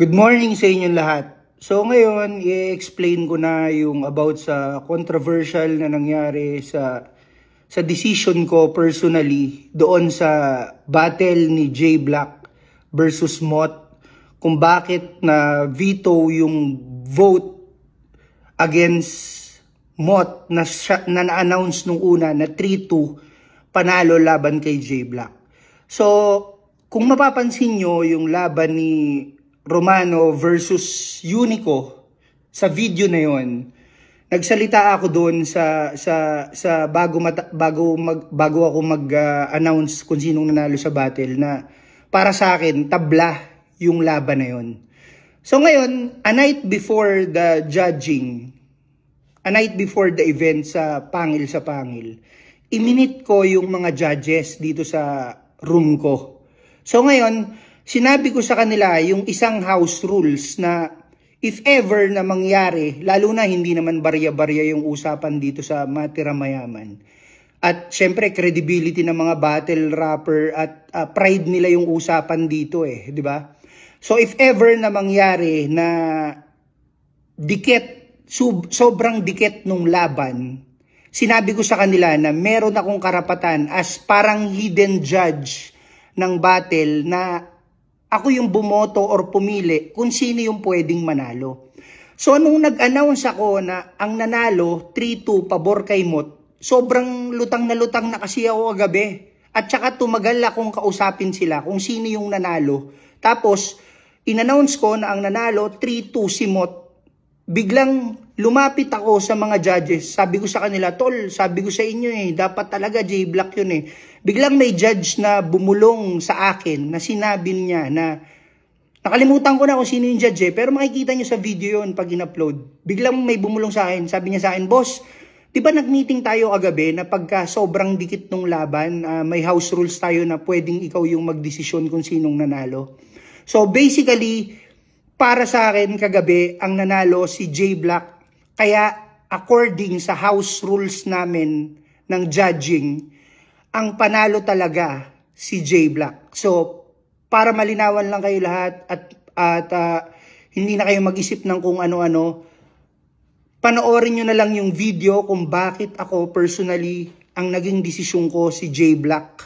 Good morning sa inyong lahat. So ngayon, i-explain ko na yung about sa controversial na nangyari sa sa decision ko personally doon sa battle ni J Black versus Mott kung bakit na veto yung vote against Mott na, na announce nung una na 3-2 panalo laban kay J Black. So, kung mapapansin nyo yung laban ni Romano versus Unico sa video na yon. Nagsalita ako doon sa sa sa bago mata, bago mag, bago ako mag-announce ah, uh, kung sinong nanalo sa battle na para sa akin tabla yung laban na yon. So ngayon, a night before the judging, a night before the event sa Pangil sa Pangil, iminit ko yung mga judges dito sa room ko. So ngayon, sinabi ko sa kanila yung isang house rules na if ever na mangyari, lalo na hindi naman barya-barya yung usapan dito sa matira mayaman, at syempre credibility ng mga battle rapper at uh, pride nila yung usapan dito eh, 'di ba? So if ever na mangyari na dikit sub, sobrang dikit nung laban, sinabi ko sa kanila na meron akong karapatan as parang hidden judge ng battle na ako yung bumoto or pumili kung sino yung pwedeng manalo. So nung nag-announce ako na ang nanalo 3-2 pabor kay Mot, sobrang lutang na lutang na kasi ako agabi. At saka tumagal akong kausapin sila kung sino yung nanalo. Tapos, inannounce ko na ang nanalo 3-2 si Mot. Biglang lumapit ako sa mga judges. Sabi ko sa kanila, tol, sabi ko sa inyo eh, dapat talaga J-Black yun eh. Biglang may judge na bumulong sa akin na sinabi niya na Nakalimutan ko na kung sino yung judge eh, pero makikita niyo sa video yon pag in-upload. Biglang may bumulong sa akin, sabi niya sa akin, Boss, di ba nag-meeting tayo agabi na pagka sobrang dikit nung laban, uh, may house rules tayo na pwedeng ikaw yung magdesisyon kung sinong nanalo. So basically, para sa akin kagabi, ang nanalo si J Black kaya according sa house rules namin ng judging, ang panalo talaga si J Black. So, para malinawan lang kayo lahat at, at uh, hindi na kayo mag-isip ng kung ano-ano, panoorin nyo na lang yung video kung bakit ako personally ang naging desisyon ko si J Black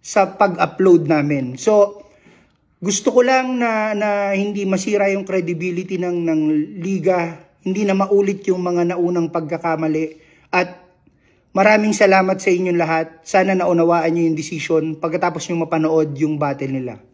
sa pag-upload namin. So, gusto ko lang na, na hindi masira yung credibility ng, ng liga hindi na maulit yung mga naunang pagkakamali. At maraming salamat sa inyong lahat. Sana naunawaan niyo yung decision pagkatapos niyo mapanood yung battle nila.